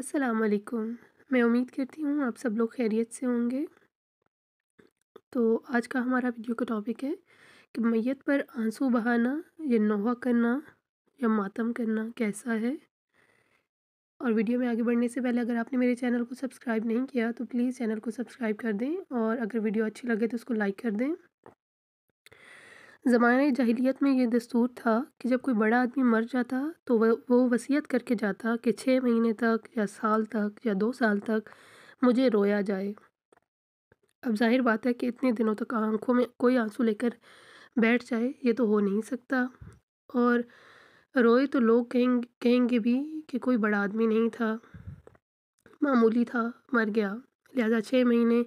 अस्सलाम वालेकुम मैं उम्मीद करती हूँ आप सब लोग खैरियत से होंगे तो आज का हमारा वीडियो का टॉपिक है कि मैत पर आंसू बहाना या नोहा करना या मातम करना कैसा है और वीडियो में आगे बढ़ने से पहले अगर आपने मेरे चैनल को सब्सक्राइब नहीं किया तो प्लीज़ चैनल को सब्सक्राइब कर दें और अगर वीडियो अच्छी लगे तो उसको लाइक कर दें ज़माने जहलीत में ये दस्तूर था कि जब कोई बड़ा आदमी मर जाता तो वह वो वसीयत करके जाता कि छः महीने तक या साल तक या दो साल तक मुझे रोया जाए अब जाहिर बात है कि इतने दिनों तक आंखों में कोई आंसू लेकर बैठ जाए ये तो हो नहीं सकता और रोए तो लोग कहेंगे कहेंगे भी कि कोई बड़ा आदमी नहीं था मामूली था मर गया लिहाजा छः महीने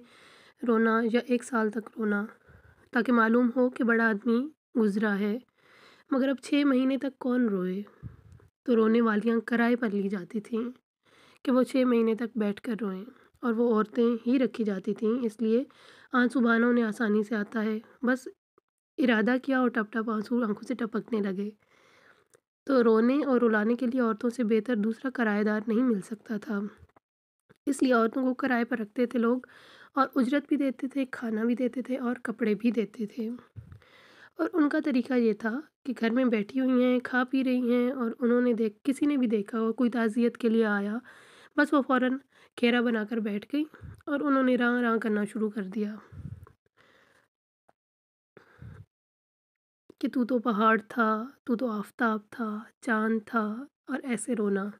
रोना या एक साल तक रोना ताकि मालूम हो कि बड़ा आदमी गुज़रा है मगर अब छः महीने तक कौन रोए तो रोने वालियाँ कराए पर ली जाती थीं कि वो छः महीने तक बैठ कर रोएं और वो औरतें ही रखी जाती थीं इसलिए आंसू बहाना उन्हें आसानी से आता है बस इरादा किया और टप टप आंसू आंखों से टपकने लगे तो रोने और रुलाने के लिए औरतों से बेहतर दूसरा किराएदार नहीं मिल सकता था इसलिए औरतों को किराए पर रखते थे लोग और उजरत भी देते थे खाना भी देते थे और कपड़े भी देते थे और उनका तरीका ये था कि घर में बैठी हुई हैं खा पी रही हैं और उन्होंने देख किसी ने भी देखा और कोई ताज़ियत के लिए आया बस वो फ़ौर घेरा बनाकर बैठ गई और उन्होंने राँ राँ करना शुरू कर दिया कि तू तो पहाड़ था तू तो आफ्ताब था चाँद था और ऐसे रोना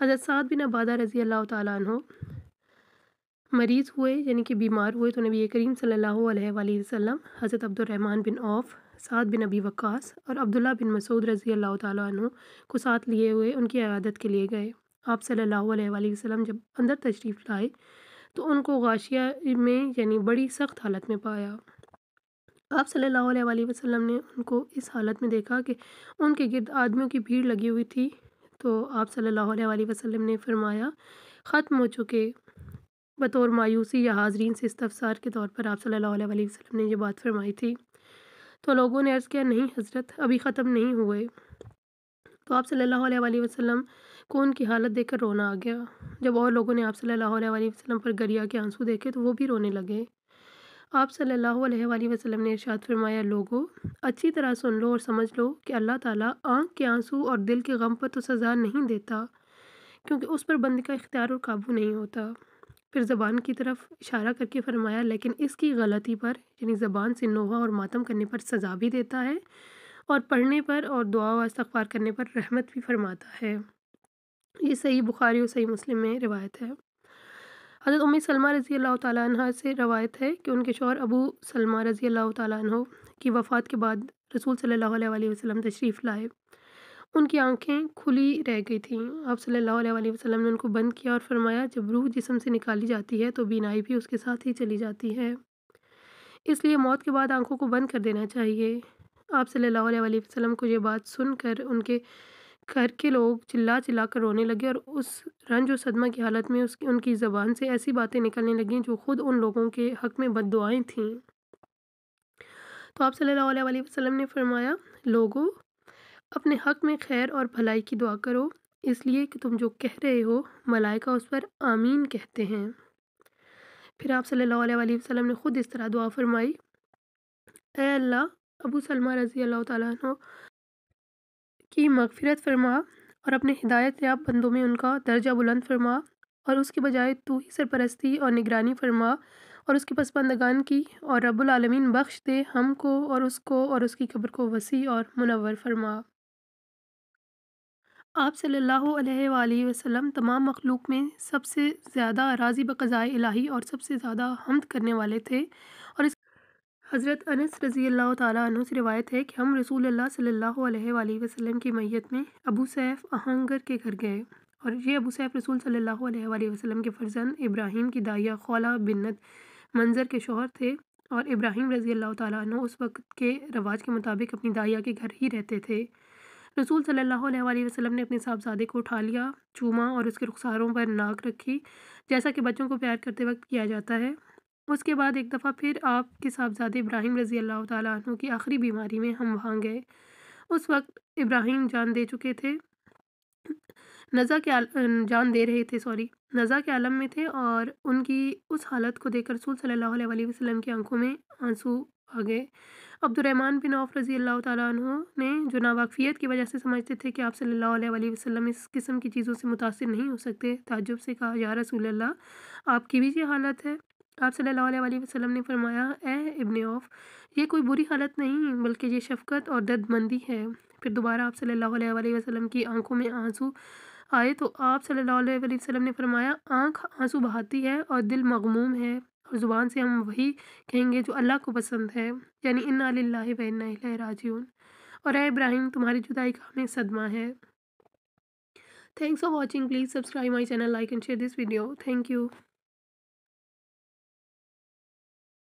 हज़रत साद बिन अबादा रज़ी अल्लाह तु मरीज़ हुए यानी कि बीमार हुए तो नबी करीम सल्लल्लाहु अलैहि वसल्लम हज़रत Abdurrahman bin Auf Saad bin Abi Waqqas और अब्दुल्ला बिन मसूद रज़ी अल्लाह तु को साथ लिए हुए उनकी आदत के लिए गए आप सल्लल्लाहु अलैहि वसल्लम जब अंदर तशरीफ़ लाए तो उनको गाशिया में यानी बड़ी सख्त हालत में पाया आप सल्लल्लाहु अलैहि वसल्लम ने उनको इस हालत में देखा कि उनके गिरद आदमियों की भीड़ लगी हुई थी तो आप सल्लल्लाहु अलैहि वसल्लम ने फरमाया ख़त्म हो चुके बतौर मायूसी या हाजरीन से इस्तफसार के तौर पर आप सल्लल्लाहु अलैहि वसल्लम ने यह बात फरमाई थी तो लोगों ने अर्ज़ किया नहीं हज़रत अभी ख़त्म नहीं हुए तो आप सल्लल्लाहु अलैहि वसल्लम को उनकी हालत देखकर रोना आ गया जब और लोगों ने आप सल्लल्लाहु अलैहि वसल्लम पर गरिया के आंसू देखे तो वो भी रोने लगे आप सल्लल्लाहु अलैहि वसल्लम ने इर्शाद फरमाया लोगों अच्छी तरह सुन लो और समझ लो कि अल्लाह ताला आँख के आंसू और दिल के गम पर तो सज़ा नहीं देता क्योंकि उस पर बंदे का इख्तियार और काबू नहीं होता फिर ज़बान की तरफ इशारा करके फरमाया लेकिन इसकी गलती पर यानी ज़बान से नोहा और मातम करने पर सज़ा भी देता है और पढ़ने पर और दुआ व इस्तफ़ार करने पर रहमत भी फरमाता है ये सही बुखारी और सही मुस्लिम में रिवायत है हज़रत उम्मी सलमा रज़ी अल्लाह तह से रवायत है कि उनके शोहर अबू सलमा रज़ी अल्लाह तह की वफ़ात के बाद रसूल सल्लल्लाहु अलैहि वसल्लम तशरीफ़ लाए उनकी आंखें खुली रह गई थीं आप सल्लल्लाहु अलैहि वसल्लम ने उनको बंद किया और फरमाया जब रूह जिसम से निकाली जाती है तो बीनाई भी उसके साथ ही चली जाती है इसलिए मौत के बाद आंखों को बंद कर देना चाहिए आप सल्लल्लाहु अलैहि वसल्लम को ये बात सुनकर उनके घर के लोग चिल्ला चिल्ला कर रोने लगे और उस रंज और सदमा की हालत में उसकी उनकी ज़बान से ऐसी बातें निकलने लगीं जो ख़ुद उन लोगों के हक़ में बद दुआएँ थीं तो आप सल्लल्लाहु अलैहि वसल्लम ने फरमाया लोगों अपने हक़ में खैर और भलाई की दुआ करो इसलिए कि तुम जो कह रहे हो मलाइका उस पर आमीन कहते हैं फिर आप सल्लल्लाहु अलैहि वसल्लम ने ख़ुद इस तरह दुआ फरमाई ए अल्लाह अबू सलमा रज़ी अल्लाह तु की मगफ़रत फरमा और अपने हिदायत याब बंदों में उनका दर्जा बुलंद फरमा और उसके बजाय तू ही सरपरस्ती और निगरानी फरमा और उसकी पसपंदगान की और रबालमीन बख्श दे हम को और उसको और उसकी खबर को वसी और मुनवर फरमा आप सल्ला वसम तमाम मखलूक में सबसे ज़्यादा राज़ी बज़ाए इलाही और सबसे ज़्यादा हमद करने वाले थे हज़रत अनस रज़ी अल्लाह तु से रिवायत है कि हम रसूल अल्लाह सल्लल्लाहु अलैहि वसल्लम की मैयत में अबू सैफ़ आहंगर के घर गए और ये अबू सैफ़ रसूल सल्लल्लाहु अलैहि वसल्लम के फर्जंद इब्राहिम की दाइया खौला बिन्नत मंज़र के शोहर थे और इब्राहिम रज़ी अल्लाह तु उस वक्त के रवाज के मुताबिक अपनी दाइया के घर ही रहते थे रसूल सल्लल्लाहु अलैहि वसल्लम ने अपने साहबजादे को उठा लिया चूमा और उसके रुखसारों पर नाक रखी जैसा कि बच्चों को प्यार करते वक्त किया जाता है उसके बाद एक दफ़ा फिर आपके साहबजादे इब्राहिम रज़ी अल्लाह तु की आखिरी बीमारी में हम वहाँ गए उस वक्त इब्राहिम जान दे चुके थे नज़ा के जान दे रहे थे सॉरी नज़ा के आलम में थे और उनकी उस हालत को देखकर रसूल सल्लल्लाहु अलैहि वसल्लम की आंखों में आंसू आ गए अब्दुलरहमान बिन औफ रज़ी अल्लाह तु ने जो नावाकफ़ियत की वजह से समझते थे कि आप सल्लल्लाहु अलैहि वसल्लम इस किस्म की चीज़ों से मुतासर नहीं हो सकते ताजुब से कहा या रसूल अल्लाह आपकी भी ये हालत है आप सल्ला वसम ने फरमाया ए इबन औफ ये कोई बुरी हालत नहीं बल्कि ये शफकत और दर्दमंदी है फिर दोबारा आप सल्ला वसम की आंखों में आंसू आए तो आप सल्ला वसम ने फरमाया आँख आंसू बहाती है और दिल मगमूम है और ज़ुबान से हम वही कहेंगे जो अल्लाह को पसंद है यानी इन्ना व और ए इब्राहिम तुम्हारी जुदाई का हमें सदमा है thanks for watching please subscribe my channel like and share this video thank you